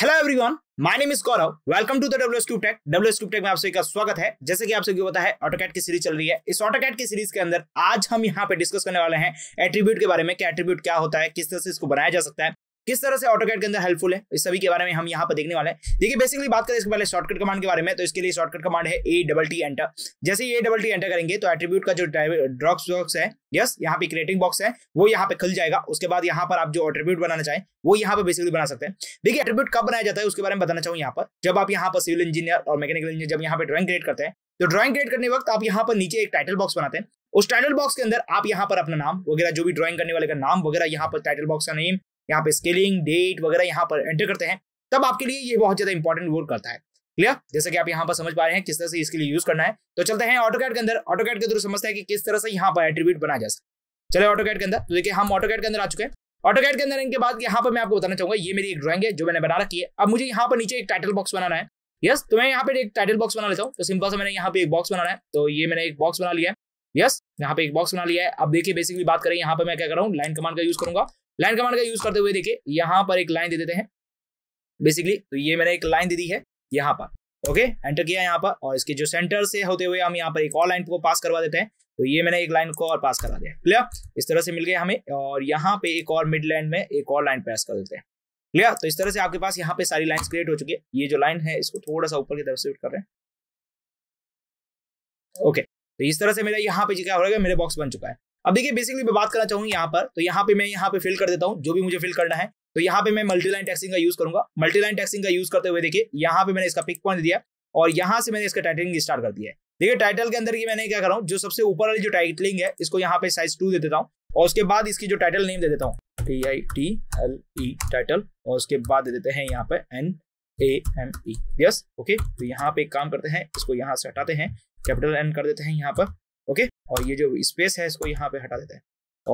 Hello everyone my name is Gaurav welcome to the W cube tech W cube tech में आप सभी का स्वागत है जैसे कि आप सभी को पता है ऑटोकैट की सीरीज चल रही है इस ऑटोकैट की सीरीज के अंदर आज हम यहाँ पे डिस्कस करने वाले हैं एट्रीब्यूट के बारे में कि एट्रीब्यूट क्या होता है किस तरह से इसको बनाया जा सकता है किस तरह से ऑटोकेट के अंदर हेल्पफुल है इस सभी के बारे में हम यहाँ पर देखने वाले हैं देखिए बेसिकली बात करें इसके पहले शॉर्टकट कमांड के बारे में तो इसके लिए शॉर्टकट कमांड है ए डबल टी एंटर जैसे ए डबल टी एंटर करेंगे तो एट्रीब्यूट का जो ड्रॉक्स बॉक्स है यस यहाँ पे क्रिएटिंग बॉक्स है वो यहाँ पे खुल जाएगा उसके बाद यहाँ पर आप जो एट्रीब्यूट बनाना चाहें वो यहाँ पे बेसिकली बना सकते हैं देखिए एट्रीब्यूट कब बनाया जाता है उसके बारे में बताना चाहूँ यहाँ पर जब आप यहाँ पर सिविल इंजीनियर और मैकेनिकल इंजीनियर जब यहाँ पे ड्रॉइंग क्रिएट करते हैं तो ड्रॉइंग क्रिएट करने वक्त आप यहाँ पर नीचे एक टाइटल बॉक्स बनाते हैं उस टाइटल बॉक्स के अंदर आप यहाँ पर अपना नाम वगैरह जो भी ड्राइंग करने वाले का नाम वगैरह यहाँ पर टाइटल बॉक्स का नेम यहाँ पे स्केलिंग डेट वगैरह यहाँ पर एंटर करते हैं तब आपके लिए ये बहुत ज्यादा इंपॉर्टेंट वर्क करता है क्लियर जैसे कि आप यहाँ पर समझ पा रहे हैं किस तरह से इसके लिए यूज करना है तो चलते हैं ऑटो के अंदर ऑटो के थ्रू समझते हैं कि किस तरह से यहाँ पर एट्रीब्यूट बना जा सकता चले ऑटो के अंदर तो देखिए हम ऑटो के अंदर आ चुके हैं ऑटो के अंदर इनके बाद यहाँ पर मैं आपको बताना चाहूंगा ये मेरी एक ड्राइंग है जो मैंने बना रखी है अब मुझे यहाँ पर नीचे एक टाइटल बॉक्स बनाना है यस तो मैं यहाँ पे एक टाइटल बॉक्स बना लेता हूँ तो सिंपल से मैंने यहाँ पे एक बॉक्स बनाना है तो ये मैंने एक बॉक्स बना लिया है यस यहाँ पे एक बॉक्स बना लिया है अब देखिए बेसिकली बात करें यहाँ पर मैं क्या कर रहा हूँ लाइन कमांड का यूज करूंगा लाइन कमांड का यूज करते हुए देखिए यहाँ पर एक लाइन दे देते हैं बेसिकली तो ये मैंने एक लाइन दे दी है यहाँ पर ओके एंटर किया यहाँ पर और इसके जो सेंटर से होते हुए हम यहाँ पर एक और लाइन को पास करवा देते हैं तो ये मैंने एक लाइन को और पास करा दिया क्लियर इस तरह से मिल गया हमें और यहाँ पे एक और मिड लाइन में एक और लाइन पास कर देते हैं क्लियर तो इस तरह से आपके पास यहाँ पे सारी लाइन क्रिएट हो चुकी है ये जो लाइन है इसको थोड़ा सा ऊपर की तरफ से कर रहे हैं ओके तो इस तरह से मेरा यहाँ पे क्या हो रहा है मेरे बॉक्स बन चुका है अब देखिए बेसिकली मैं बात करना चाहूंगी यहाँ पर तो यहाँ पे मैं यहाँ पे फिल कर देता हूँ जो भी मुझे फिल करना है तो यहाँ पे मैं मल्टीलाइन टैक्सिंग का यूज करूंगा मल्टीलाइन टैक्सिंग का यूज करते हुए देखिए यहाँ पे मैंने इसका पिक पॉइंट दिया और यहाँ से मैंने इसका टाइटलिंग स्टार्ट कर दिया है देखिए टाइटल के अंदर की मैंने क्या कर रहा हूँ जो सबसे ऊपर वाली जो टाइटलिंग है इसको यहाँ पे साइज टू दे देता हूँ और उसके बाद इसकी जो टाइटल नेम दे देता हूँ T I T L E title और उसके बाद दे देते हैं यहाँ पे N A M E yes okay तो यहाँ पे एक काम करते हैं इसको यहाँ से हटाते हैं कैपिटल एन कर देते हैं यहाँ पर ओके और ये जो स्पेस है इसको यहाँ पे हटा देते हैं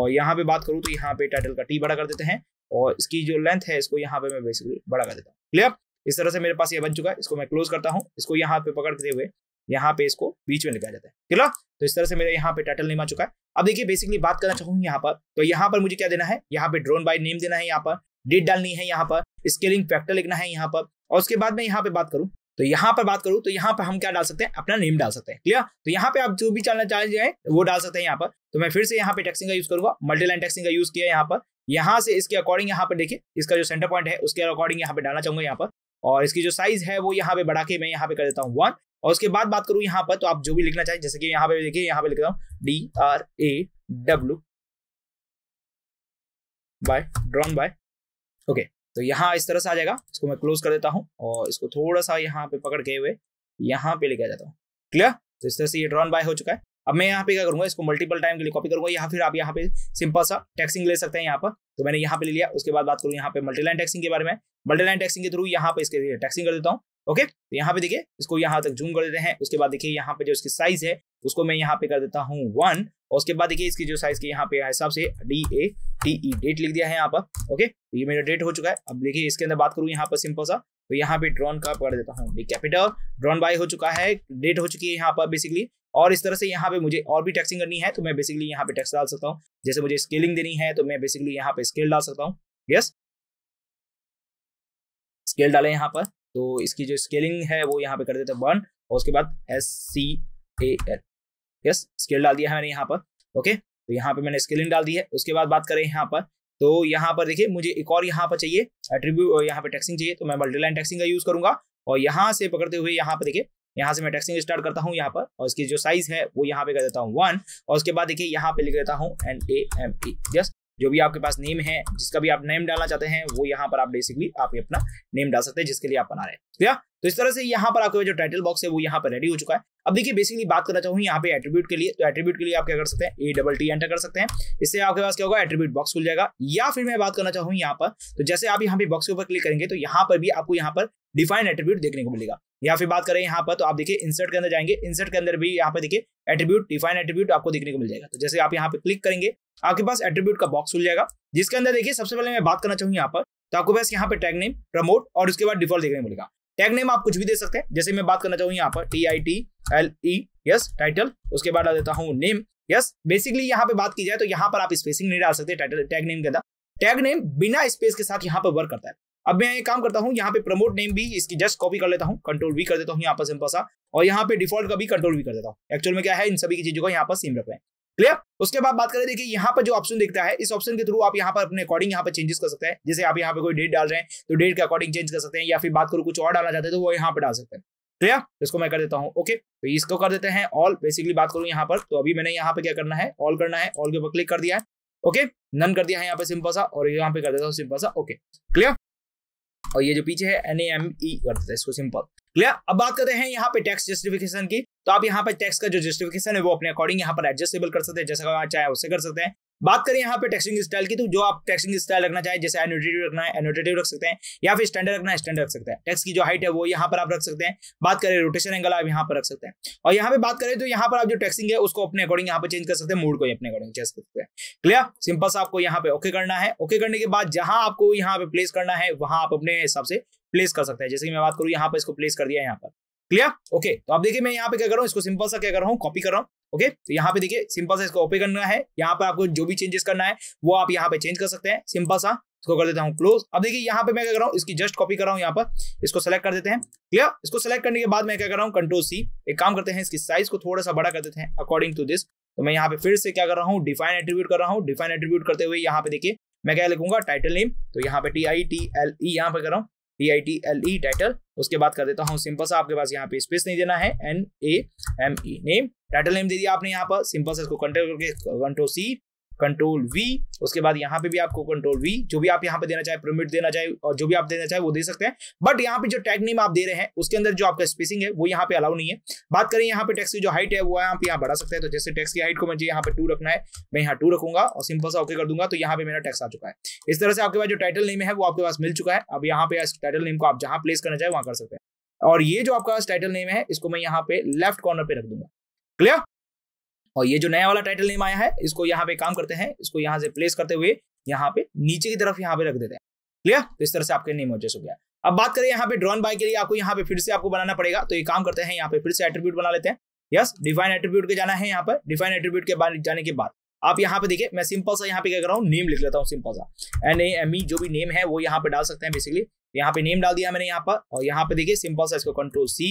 और यहाँ पे बात करूँ तो यहाँ पे टाइटल का टी बड़ा कर देते हैं और इसकी जो लेंथ है इसको यहाँ पे मैं बेसिकली बड़ा कर देता हूँ क्लियर इस तरह से मेरे पास ये बन चुका है इसको मैं क्लोज करता हूँ इसको यहाँ पे पकड़ते हुए यहाँ पे इसको बीच में लिखा जाता है क्लियर तो इस तरह से मेरा यहाँ पे टाइटल नहीं आ चुका है अब देखिए बेसिकली बात करना चाहूँ यहाँ पर तो यहाँ पर मुझे क्या देना है यहाँ पे ड्रोन बाई नेम देना है यहाँ पर डेट डालनी है यहाँ पर स्केलिंग फैक्टर लिखना है यहाँ पर और उसके बाद मैं यहाँ पे बात करूँ तो यहाँ पर बात करूँ तो यहाँ पर हम क्या डाल सकते हैं अपना नेम डाल सकते हैं क्लियर तो यहाँ पे आप जो भी चलना जाए वो डाल सकते हैं यहाँ पर तो मैं फिर से यहाँ पे टैक्सिंग का यूज करूंगा मल्टी लाइन टैक्सिंग का यूज किया यहाँ पर यहाँ से इसके अकॉर्डिंग यहाँ पर देखिए इसका जो सेंटर पॉइंट है उसके अकॉर्डिंग यहाँ पे डालना चाहूंगा यहाँ पर और इसकी जो साइज है वो यहाँ पे बढ़ा के मैं यहाँ पे कर देता हूँ वन और उसके बाद बात करूँ यहाँ पर तो आप जो भी लिखना चाहें जैसे कि यहाँ पे देखिए यहाँ पे लिखता हूँ D R A W by drawn by okay तो यहाँ इस तरह से आ जाएगा इसको मैं क्लोज कर देता हूँ और इसको थोड़ा सा यहाँ पे पकड़ के हुए यहाँ पे लेके आ जाता हूँ क्लियर तो इस तरह से ये ड्रॉन बाय हो चुका है अब मैं यहाँ पे क्या करूंगा इसको मल्टीपल टाइम के लिए कॉपी करूंगा या फिर आप यहाँ पे सिंपल सा टैक्सिंग ले सकते हैं यहाँ पर तो मैंने यहाँ पे ले लिया उसके बाद बात करूँ यहाँ पे मल्टीलाइन टैक्सिंग के बारे में मल्टीलाइन टैक्सिंग के थ्रू यहाँ पे इसके टैक्सिंग कर देता हूँ ओके तो यहाँ पे देखिए इसको यहाँ तक जूम कर देते हैं उसके बाद देखिए यहाँ पे जो इसकी साइज है उसको मैं यहाँ पे कर देता हूँ वन और उसके बाद देखिए इसकी जो साइज के यहाँ पे हिसाब से D A T E date लिख दिया है यहाँ पर ओके तो ये मेरा डेट हो चुका है अब देखिए इसके अंदर बात करूँ यहाँ पर सिंपल सा तो यहाँ पे ड्रॉन का कर देता हूँ कैपिटल ड्रॉन बाय हो चुका है डेट हो चुकी है यहाँ पर बेसिकली और इस तरह से यहाँ पे मुझे और भी टैक्सिंग करनी है तो मैं बेसिकली यहाँ पे टैक्स डाल सकता हूँ जैसे मुझे स्केलिंग देनी है तो मैं बेसिकली यहाँ पे स्केल डाल सकता हूँ यस स्केल डाले यहाँ पर तो इसकी जो स्केलिंग है वो यहाँ पे कर देते हैं वन और उसके बाद S C A L yes scale डाल दिया है मैंने यहाँ पर ओके तो यहाँ पे मैंने स्केलिंग डाल दी है उसके बाद बात करें यहाँ पर तो यहाँ पर देखिए मुझे एक और यहाँ पर चाहिए एट्रीब्यू यहाँ पे टैक्सिंग चाहिए तो मैं मल्टीलाइन टैक्सिंग का यूज़ करूंगा और यहाँ से पकड़ते हुए यहाँ पर देखिए यहाँ से मैं टैक्सिंग स्टार्ट करता हूँ यहाँ पर और इसकी जो साइज है वो यहाँ पे कर देता हूँ वन और उसके बाद देखिए यहाँ पे लिख देता हूँ N A M E yes जो भी आपके पास नेम है जिसका भी आप नेम डालना चाहते हैं वो यहाँ पर आप बेसिकली आप अपना नेम डाल सकते हैं जिसके लिए आप बना रहे हैं क्या तो इस तरह से यहाँ पर आपका जो टाइटल बॉक्स है वो यहाँ पर रेडी हो चुका है अब देखिए बेसिकली बात करना चाहूँ यहाँ पे एट्रीब्यूट के लिए तो एट्रीब्यूट के लिए आप क्या कर सकते हैं ए डबल टी एंटर कर सकते हैं इससे आपके पास क्या होगा एट्रीब्यूट बॉक्स खुल जाएगा या फिर मैं बात करना चाहूँ यहाँ पर तो जैसे आप यहाँ पे बॉक्स के ऊपर क्लिक करेंगे तो यहाँ पर भी आपको यहाँ पर डिफाइन एट्रीब्यूट देखने को मिलेगा या फिर बात करें यहाँ पर तो आप देखिए इंसर्ट के अंदर जाएंगे इंसर्ट के अंदर भी यहाँ पर देखिए एट्रीब्यूट डिफाइन एट्रीब्यूट आपको देखने को मिल जाएगा तो जैसे आप यहाँ पे क्लिक करेंगे आपके पास एट्रीब्यूट का बॉक्स खुल जाएगा जिसके अंदर देखिए सबसे पहले मैं बात करना चाहूंगी यहाँ पर तो आपके पास यहाँ पे टैग नेम प्रमोट और उसके बाद डिफॉल्ट देखने मिलेगा टैग नेम आप कुछ भी दे सकते हैं जैसे मैं बात करना चाहूंगी यहाँ पर T I T L E yes title उसके बाद आ देता हूँ नेम यस बेसिकली यहाँ पे बात की जाए तो यहाँ पर आप स्पेसिंग नहीं डाल सकते टाइटल टैग नेम के अंदर टैग नेम बिना स्पेस के साथ यहाँ पर वर्क करता है अब मैं ये काम करता हूँ यहाँ पे प्रमोट नेम भी इसकी जस्ट कॉपी कर लेता हूँ कंट्रोल भी कर देता हूँ यहाँ पर सिंपल सा और यहाँ पे डिफॉल्ट का भी कंट्रोल भी कर देता हूँ एक्चुअल में क्या है इन सभी की चीजों को यहाँ पर सेम रखना क्लियर उसके बाद बात करें देखिए यहाँ पर जो ऑप्शन दिखता है इस ऑप्शन के थ्रू आप यहाँ पर अपने अकॉर्डिंग यहाँ पर चेंजेस कर सकते हैं जैसे आप यहाँ पर कोई डेट डाल रहे हैं तो डेट के अकॉर्डिंग चेंज कर सकते हैं या फिर बात करूँ कुछ और डालना चाहते हैं तो वो यहाँ पर डाल सकते हैं क्लियर इसको मैं कर देता हूँ ओके तो इसको कर देते हैं ऑल बेसिकली बात करूँ यहाँ पर तो अभी मैंने यहाँ पे क्या करना है ऑल करना है ऑल के ऊपर क्लिक कर दिया है ओके नन कर दिया है यहाँ पे सिंपल सा और यहाँ पे कर देता हूँ सिंपल सा ओके क्लियर और ये जो पीछे है एन ए एम ई कर देता है इसको सिंपल क्लियर अब बात करते हैं यहाँ पे टैक्स जस्टिफिकेशन की तो आप यहाँ पर टैक्स का जो जस्टिफिकेशन है वो अपने अकॉर्डिंग यहाँ पर एडजस्टेबल कर सकते हैं जैसा चाहे उससे कर सकते हैं बात करें यहाँ पे टैक्सिंग स्टाइल की तो जो आप टैक्सिंग स्टाइल रखना चाहे जैसे एनोटेटिव रखना है एनोटेटिव रख सकते हैं या फिर स्टैंडर्ड रखना है स्टैंडर्ड रख सकते हैं टैक्स की जो हाइट है वो यहाँ पर आप रख सकते हैं बात करें रोटेशन एंगल आप यहाँ पर रख सकते हैं और यहाँ पे बात करें तो यहाँ पर आप जो टैक्सिंग है उसको अपने अकॉर्डिंग यहाँ पर चेंज कर सकते हैं मूड को अपने अकॉर्डिंग चेंज कर सकते हैं क्लियर सिंपल सा आपको यहाँ पे ओके करना है ओके करने के बाद जहां आपको यहाँ पे प्लेस करना है वहां आप अपने हिसाब से प्लेस कर सकते हैं जैसे कि मैं बात करूँ यहाँ पर इसको प्लेस कर दिया यहाँ पर क्लियर ओके तो आप देखिए मैं यहाँ पे क्या कर रहा हूँ इसको सिंपल सा क्या कर रहा हूँ कॉपी कर रहा हूँ ओके okay? तो यहाँ पे देखिए सिंपल सा इसको ओपन करना है यहाँ पे आपको जो भी चेंजेस करना है वो आप यहाँ पे चेंज कर सकते हैं सिंपल सा इसको कर देता हूँ क्लोज अब देखिए यहाँ पे मैं क्या कर रहा हूँ इसकी जस्ट कॉपी कर रहा हूँ यहाँ पर इसको सेलेक्ट कर देते हैं क्लियर इसको सेलेक्ट करने के बाद मैं क्या कर रहा हूँ कंट्रोल सी एक काम करते हैं इसकी साइज को थोड़ा सा बड़ा कर देते हैं अकॉर्डिंग टू दिस तो मैं यहाँ पे फिर से क्या कर रहा हूँ डिफाइन एट्रीब्यूट कर रहा हूँ डिफाइन एट्रीब्यूट करते हुए यहाँ पे देखिए मैं क्या लिखूंगा टाइटल नेम तो यहाँ पे T I T L E यहाँ पे कर रहा हूँ T I T L E title उसके बाद कर देता हूँ सिंपल सा आपके पास यहाँ पे स्पेस नहीं देना है N A M E name title name दे दिया आपने यहाँ पर सिंपल से इसको कंट्रोल करके कंट्रोल सी कंट्रोल वी उसके बाद यहाँ पे भी आपको कंट्रोल वी जो भी आप यहाँ पे देना चाहे परमिट देना चाहे और जो भी आप देना चाहे वो दे सकते हैं बट यहाँ पे जो टैग नेम आप दे रहे हैं उसके अंदर जो आपका स्पेसिंग है वो यहाँ पे अलाउ नहीं है बात करें यहाँ पे टैक्स की जो हाइट है वो आप यहाँ बढ़ा सकते हैं तो जैसे टैक्स की हाइट को मुझे यहाँ पे टू रखना है मैं यहाँ टू रखूंगा और सिंपल सा ओके कर दूंगा तो यहाँ पे मेरा टैक्स आ चुका है इस तरह से आपके पास जो टाइटल नेम है वो आपके पास मिल चुका है अब यहाँ पे टाइटल नेम को आप जहाँ प्लेस करना चाहे वहाँ कर सकते हैं और ये जो आपका टाइटल नेम है इसको मैं यहाँ पे लेफ्ट कॉर्नर पे रख दूंगा क्लियर और ये जो नया वाला टाइटल नेम आया है इसको यहाँ पे काम करते हैं इसको यहाँ से प्लेस करते हुए यहाँ पे नीचे की तरफ यहाँ पे रख देते हैं क्लियर तो इस तरह से आपके नेम एडजस्ट हो गया अब बात करें यहाँ पे ड्रॉन बाय के लिए आपको यहाँ पे फिर से आपको बनाना पड़ेगा तो ये काम करते हैं यहाँ पे फिर से एट्रीब्यूट बना लेते हैं यस डिफाइन एट्रीब्यूट के जाना है यहाँ पर डिफाइन एट्रीब्यूट के बाद जाने के बाद आप यहाँ पे देखिए मैं सिंपल सा यहाँ पे क्या कर रहा हूँ नेम लिख लेता हूँ सिंपल सा एन ए एम ई जो भी नेम है वो यहाँ पे डाल सकते हैं बेसिकली यहाँ पे नेम डाल दिया मैंने यहाँ पर और यहाँ पे देखिए सिंपल सा इसको कंट्रोल सी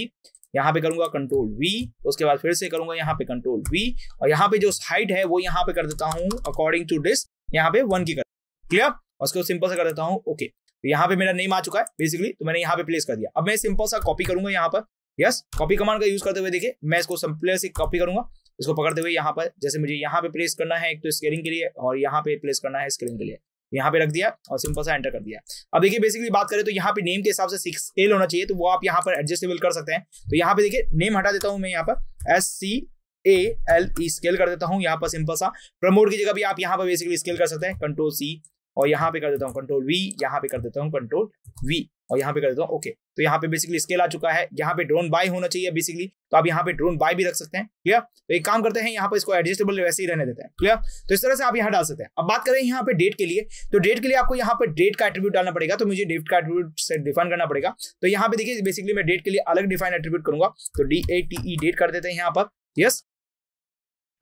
यहाँ पे करूंगा कंट्रोल वी उसके बाद फिर से करूंगा यहाँ पे कंट्रोल वी और यहाँ पे जो हाइट है वो यहाँ पे कर देता हूँ अकॉर्डिंग टू दिस यहाँ पे वन की कर क्लियर उसको सिंपल से कर देता हूँ ओके तो यहाँ पे मेरा नेम आ चुका है बेसिकली तो मैंने यहाँ पे प्लेस कर दिया अब मैं सिंपल सा कॉपी करूंगा यहाँ पर यस कॉपी कमांड का यूज करते हुए देखिए मैं इसको सिंपल से कॉपी करूंगा इसको पकड़ते हुए यहाँ पर जैसे मुझे यहाँ पे प्लेस करना है एक तो स्केलिंग के लिए और यहाँ पे प्लेस करना है स्केलिंग के लिए यहाँ पे रख दिया और सिंपल सा एंटर कर दिया अब देखिए बेसिकली बात करें तो यहाँ पे नेम के हिसाब से सिक्स एल होना चाहिए तो वो आप यहाँ पर एडजस्टेबल कर सकते हैं तो यहाँ पे देखिए नेम हटा देता हूँ मैं यहाँ पर S C A L E scale कर देता हूँ यहाँ पर सिंपल सा प्रमोट की जगह भी आप यहाँ पर बेसिकली स्केल कर सकते हैं कंट्रोल सी और यहाँ पे कर देता हूँ कंट्रोल वी यहाँ पे कर देता हूँ कंट्रोल वी और यहाँ पे कर देता हूँ ओके तो यहाँ पे बेसिकली स्केल आ चुका है यहाँ पे ड्रोन बाय होना चाहिए बेसिकली तो आप यहाँ पे ड्रोन बाय भी रख सकते हैं क्लियर तो एक काम करते हैं यहाँ पे इसको एडजस्टेबल वैसे ही रहने देते हैं क्लियर तो इस तरह से आप यहाँ डाल सकते हैं अब बात करें यहाँ पे डेट के लिए तो डेट के लिए आपको यहाँ पे डेट का एट्रीब्यूट डालना पड़ेगा तो मुझे डेट का एट्रीब्यूट से डिफाइन करना पड़ेगा तो यहाँ पे देखिए बेसिकली मैं डेट के लिए अलग डिफाइन एट्रीब्यूट करूंगा तो D A T E date कर देते हैं यहाँ पर यस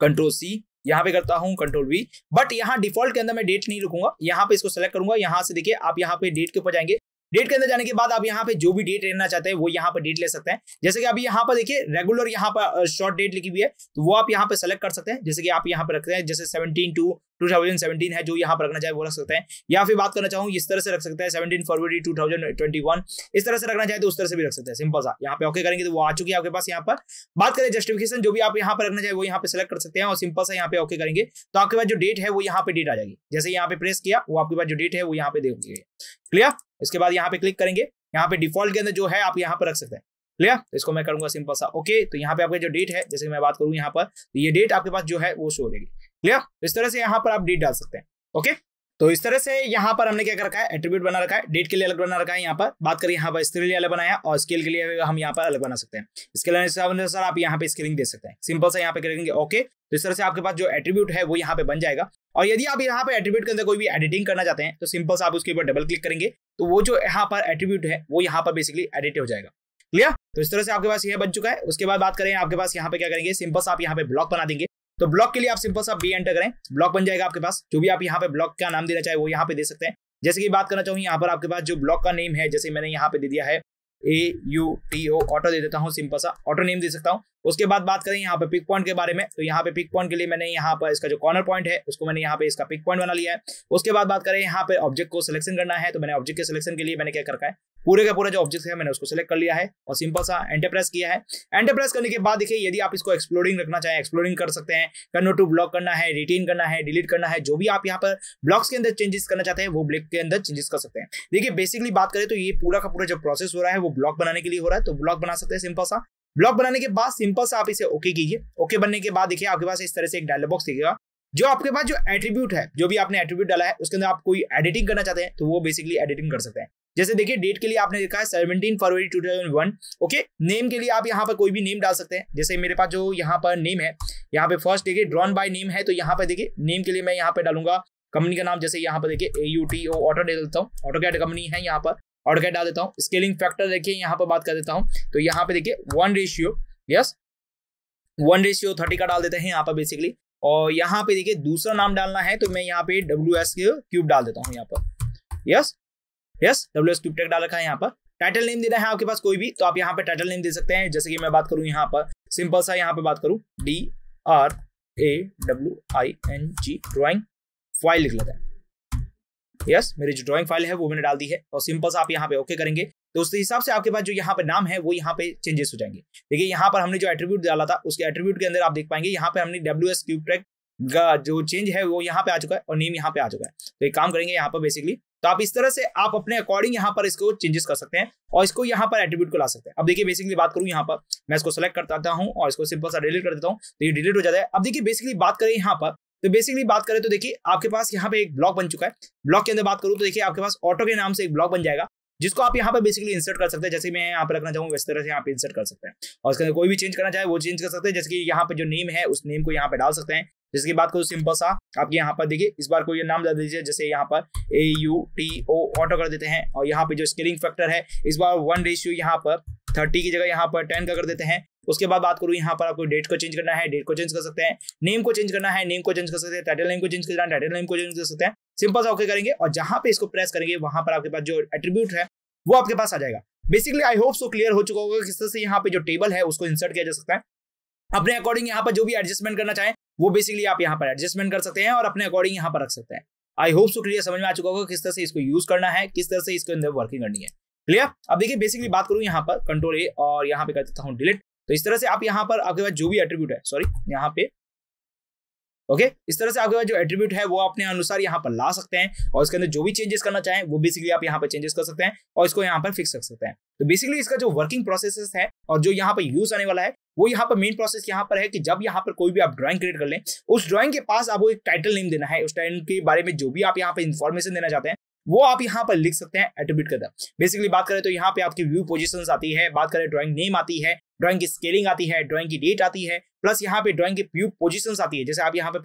कंट्रोल सी यहाँ पे करता हूँ कंट्रोल वी बट यहाँ डिफॉल्ट के अंदर मैं डेट नहीं रखूंगा यहाँ पे इसको सेलेक्ट करूंगा यहाँ से देखिए आप यहाँ पे डेट के ऊपर जाएंगे डेट के अंदर जाने के बाद आप यहाँ पे जो भी डेट लेना चाहते हैं वो यहाँ पर डेट ले सकते हैं जैसे कि अभी यहाँ पर देखिए रेगुलर यहाँ पर शॉर्ट डेट लिखी हुई है तो वो आप यहाँ पे सेलेक्ट कर सकते हैं जैसे कि आप यहाँ पर रखते हैं जैसे seventeen two two thousand seventeen है जो यहाँ पर रखना चाहे वो रख सकते हैं या फिर बात करना चाहूँ इस तरह से रख सकते हैं seventeen February two thousand twenty one इस तरह से रखना चाहे तो उस तरह से भी रख सकते हैं सिंपल सा यहाँ पे ओके करेंगे तो वो आ चुकी है आपके पास यहाँ पर बात करें जस्टिफिकेशन जो भी आप यहाँ पर रखना चाहे वो यहाँ पे सेलेक्ट कर सकते हैं और सिंपल सा यहाँ पे ओके करेंगे तो आपके पास जो डेट है वो यहाँ पे डेट आ जाएगी जैसे यहाँ पे प्रेस किया वो आपके पास जो डेट है वो यहाँ पे देखिए क्लियर इसके बाद यहाँ पे क्लिक करेंगे यहाँ पे डिफॉल्ट के अंदर जो है आप यहाँ पर रख सकते हैं क्लियर तो इसको मैं करूंगा सिंपल सा ओके तो यहाँ पे आपका जो डेट है जैसे मैं बात करूँ यहाँ पर तो ये डेट आपके पास जो है वो शो हो जाएगी क्लियर तो इस तरह से यहाँ पर आप डेट डाल सकते हैं ओके तो इस तरह से यहाँ पर हमने क्या कर रखा है एट्रीब्यूट बना रखा है डेट के लिए अलग बना रखा है यहाँ पर बात करें यहाँ पर स्क्रीन लिए अलग बनाया और स्केल के लिए हम यहाँ पर अलग बना सकते हैं इसके अनुसार आप यहाँ पे स्किलिंग दे सकते हैं सिंपल से यहाँ पे करेंगे ओके तो इस तरह से आपके पास जो एट्रीब्यूट है वो यहाँ पे बन जाएगा और यदि आप यहाँ पे एट्रीब्यूट के अंदर कोई भी एडिटिंग करना चाहते हैं तो सिंपल से आप उसके ऊपर डबल क्लिक करेंगे तो वो जो यहाँ पर एट्रीब्यूट है वो यहाँ पर बेसिकली एडिट हो जाएगा क्लियर तो इस तरह से आपके पास ये बन चुका है उसके बाद बात करें आपके पास यहाँ पे क्या करेंगे सिंपल आप यहाँ पे ब्लॉक बना देंगे तो ब्लॉक के लिए आप सिंपल सा बी एंटर करें ब्लॉक बन जाएगा आपके पास जो भी आप यहाँ पे ब्लॉक का नाम देना चाहे वो यहाँ पे दे सकते हैं जैसे कि बात करना चाहूँ यहाँ पर आपके पास जो ब्लॉक का नेम है जैसे मैंने यहाँ पे दे दिया है A U T O auto दे देता हूँ सिंपल सा ऑटो नेम दे सकता हूँ उसके बाद बात करें यहाँ पे पिक पॉइंट के बारे में तो यहाँ पे पिक पॉइंट के लिए मैंने यहाँ पर इसका जो कॉर्नर पॉइंट है उसको मैंने यहाँ पे इसका पिक पॉइंट बना लिया है उसके बाद बात करें यहाँ पे ऑब्जेक्ट को सिलेक्शन करना है तो मैंने ऑब्जेक्ट के सिलेक्शन के लिए मैंने क्या रखा है पूरे का पूरा जो ऑब्जेक्ट है मैंने उसको सिलेक्ट कर लिया है और सिंपल सा एंटरप्रेस किया है एंटरप्रेस करने के बाद देखिए यदि आप इसको एक्सप्लोरिंग रखना चाहें एक्सप्लोरिंग कर सकते हैं कन्वर्ट टू ब्लॉक करना है रिटेन करना है डिलीट करना है जो भी आप यहाँ पर ब्लॉक्स के अंदर चेंजेस करना चाहते हैं वो ब्लॉक के अंदर चेंजेस कर सकते हैं देखिए बेसिकली बात करें तो ये पूरा का पूरा जो प्रोसेस हो रहा है वो ब्लॉक बनाने के लिए हो रहा है तो ब्लॉक बना सकते हैं सिंपल सा ब्लॉक बनाने के बाद सिंपल से आप इसे ओके कीजिए ओके बनने के बाद देखिए आपके पास इस तरह से एक डायलॉग बॉक्स दिखेगा जो आपके पास जो एट्रीब्यूट है जो भी आपने एट्रीब्यूट डाला है उसके अंदर आप कोई एडिटिंग करना चाहते हैं तो वो बेसिकली एडिटिंग कर सकते हैं जैसे देखिए डेट के लिए आपने देखा है seventeen February two thousand one okay name के लिए आप यहाँ पर कोई भी नेम डाल सकते हैं जैसे मेरे पास जो यहाँ पर नेम है यहाँ पे फर्स्ट देखिए ड्रॉन बाय नेम है तो यहाँ पर देखिए नेम के लिए मैं यहाँ पे डालूंगा कंपनी का नाम जैसे यहाँ पर देखिए A U T O auto डे देता हूँ ऑटो कैट कंपनी है यहाँ पर और क्या डाल देता हूँ स्केलिंग फैक्टर देखिए यहाँ पर बात कर देता हूँ तो यहाँ पे देखिए one ratio yes one ratio thirty का डाल देते हैं यहाँ पर बेसिकली और यहाँ पे देखिए दूसरा नाम डालना है तो मैं यहाँ पे डब्ल्यू एस क्यूब डाल देता हूँ यहाँ पर yes yes W S cube tech डाल रखा है यहाँ पर टाइटल नेम देना है आपके पास कोई भी तो आप यहाँ पे टाइटल नेम दे सकते हैं जैसे कि मैं बात करूँ यहाँ पर सिंपल सा यहाँ पे बात करूँ D R A W I N G drawing file लिख लेता है यस मेरी जो ड्रॉइंग फाइल है वो मैंने डाल दी है और सिंपल सा आप यहाँ पे ओके करेंगे तो उसके हिसाब से आपके पास जो यहाँ पे नाम है वो यहाँ पे चेंजेस हो जाएंगे देखिए यहाँ पर हमने जो एट्रीब्यूट डाला था उसके एट्रीब्यूट के अंदर आप देख पाएंगे यहाँ पे हमने डब्ल्यू एस क्यूब ट्रैक का जो चेंज है वो यहाँ पे आ चुका है और नेम यहाँ पे आ चुका है तो एक काम करेंगे यहाँ पर बेसिकली तो आप इस तरह से आप अपने अकॉर्डिंग यहाँ पर इसको चेंजेस कर सकते हैं और इसको यहाँ पर एट्रीब्यूट को ला सकते हैं अब देखिए बेसिकली बात करूँ यहाँ पर मैं इसको सेलेक्ट करता हूँ और इसको सिंपल सा डिलीट कर देता हूँ तो ये डिलीट हो जाता है अब देखिए बेसिकली बात करें यहाँ पर तो बेसिकली बात करें तो देखिए आपके पास यहाँ पे एक ब्लॉक बन चुका है ब्लॉक के अंदर बात करूँ तो देखिए आपके पास ऑटो के नाम से एक ब्लॉक बन जाएगा जिसको आप यहाँ पे बेसिकली इंसर्ट कर सकते हैं जैसे मैं यहाँ पे रखना चाहूँ वैसे तरह से यहाँ पे इंसर्ट कर सकते हैं और उसके अंदर कोई भी चेंज करना चाहे वो चेंज कर सकते हैं जैसे कि यहाँ पर जो नेम है उस नेम को यहाँ पे डाल सकते हैं जिसकी बात करो सिंपल सा आपके यहाँ पर देखिए इस बार को ये नाम डाल दीजिए जैसे यहाँ पर A U T O auto कर देते हैं और यहाँ पे जो स्केलिंग फैक्टर है इस बार वन रेशियो यहाँ पर थर्टी की जगह यहाँ पर टेन का कर देते हैं उसके बाद बात करूँ यहाँ पर आपको डेट को चेंज करना है डेट को चेंज कर सकते हैं नेम को चेंज करना है नेम को चेंज कर सकते हैं टाइटल नेम को चेंज करना है टाइटल नेम को चेंज कर सकते हैं सिंपल सा ओके करेंगे और जहां पे इसको प्रेस करेंगे वहां पर आपके पास जो एट्रीब्यूट है वो आपके पास आ जाएगा basically I hope so clear हो चुका होगा किस तरह से यहाँ पे जो टेबल है उसको इंसर्ट किया जा सकता है अपने अकॉर्डिंग यहाँ पर जो भी एडजस्टमेंट करना चाहें वो बेसिकली आप यहाँ पर एडजस्टमेंट कर सकते हैं और अपने अकॉर्डिंग यहाँ पर रख सकते हैं आई होप सो क्लियर समझ में आ चुका होगा किस तरह से इसको यूज करना है किस तरह से इसके अंदर वर्किंग करनी है क्लियर अब देखिए बेसिकली बात करूँ यहाँ पर कंट्रोल ए और यहाँ पे कर देता हूँ डिलीट तो इस तरह से आप यहाँ पर आपके पास जो भी एट्रीब्यूट है सॉरी यहाँ पे ओके okay? इस तरह से आपके पास जो एट्रीब्यूट है वो अपने अनुसार यहाँ पर ला सकते हैं और इसके अंदर जो भी चेंजेस करना चाहें वो बेसिकली आप यहाँ पर चेंजेस कर सकते हैं और इसको यहाँ पर फिक्स कर सकते हैं तो बेसिकली इसका जो वर्किंग प्रोसेस है और जो यहाँ पर यूज आने वाला है वो यहाँ पर मेन प्रोसेस यहाँ पर है कि जब यहाँ पर कोई भी आप ड्रॉइंग क्रिएट कर लें उस ड्रॉइंग के पास आपको एक टाइटल नेम देना है उस टाइटल के बारे में जो भी आप यहाँ पर इन्फॉर्मेशन देना चाहते हैं वो आप यहाँ पर लिख सकते हैं एट्रीब्यूट करना बेसिकली बात करें तो यहाँ पे आपकी व्यू पोजिशन आती है बात करें ड्रॉइंग नेम आती है ड्रॉइंग की स्केलिंग आती है ड्रॉइंग की डेट आती है प्लस यहाँ पे ड्रॉइंग की व्यू पोजिशन आती है जैसे आप यहाँ पे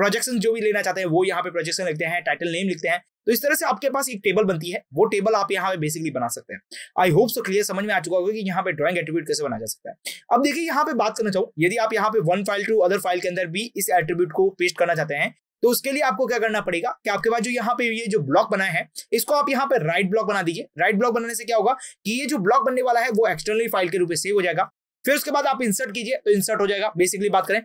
प्रोजेक्शन जो भी लेना चाहते हैं वो यहाँ पे प्रोजेक्शन लिखते हैं टाइटल नेम लिखते हैं तो इस तरह से आपके पास एक टेबल बनती है वो टेबल आप यहाँ पे बेसिकली बना सकते हैं आई होप सो क्लियर समझ में आ चुका होगा कि यहाँ पे ड्रॉइंग एट्रीब्यूट कैसे बनाया जा सकता है अब देखिए यहाँ पे बात करना चाहूँ यदि आप यहाँ पे one file to other file के अंदर भी इस एट्रीब्यूट को पेस्ट करना चाहते हैं तो उसके लिए आपको क्या करना पड़ेगा कि आपके पास जो यहाँ पे ये जो ब्लॉक बना है इसको आप यहाँ पे राइट ब्लॉक बना दीजिए राइट ब्लॉक बनाने से क्या होगा कि ये जो ब्लॉक बनने वाला है वो एक्सटर्नली फाइल के रूप में सेव हो जाएगा फिर उसके बाद आप इंसर्ट कीजिए तो इंसर्ट हो जाएगा बेसिकली बात करें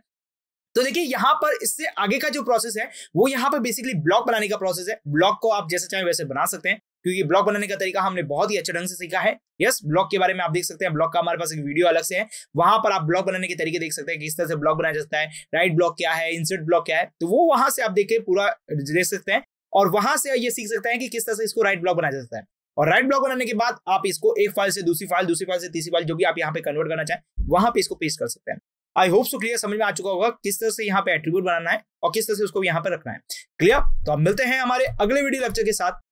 तो देखिए यहाँ पर इससे आगे का जो प्रोसेस है वो यहाँ पर बेसिकली ब्लॉक बनाने का प्रोसेस है ब्लॉक को आप जैसे चाहे वैसे बना सकते हैं क्योंकि ब्लॉग बनाने का तरीका हमने बहुत ही अच्छे ढंग से सीखा है यस ब्लॉग के बारे में आप देख सकते हैं ब्लॉग का हमारे पास एक वीडियो अलग से है वहां पर आप ब्लॉग बनाने के तरीके देख सकते हैं किस तरह से ब्लॉग बनाया जाता है राइट ब्लॉग क्या है इंसर्ट ब्लॉग क्या है तो वो वहां से आप देख के पूरा देख सकते हैं और वहां से ये सीख सकते हैं कि किस तरह से इसको राइट ब्लॉग बनाया जाता है और राइट ब्लॉग बनाने के बाद आप इसको एक फाइल से दूसरी फाइल दूसरी फाइल से तीसरी फाइल जो भी आप यहाँ पे कन्वर्ट करना चाहें वहां पे इसको पेश कर सकते हैं आई होप सो क्लियर समझ में आ चुका होगा किस तरह से यहाँ पे एट्रीब्यूट बनाना है और किस तरह से उसको यहाँ पे रखना है क्लियर तो अब मिलते हैं हमारे अगले वीडियो लेक्चर के साथ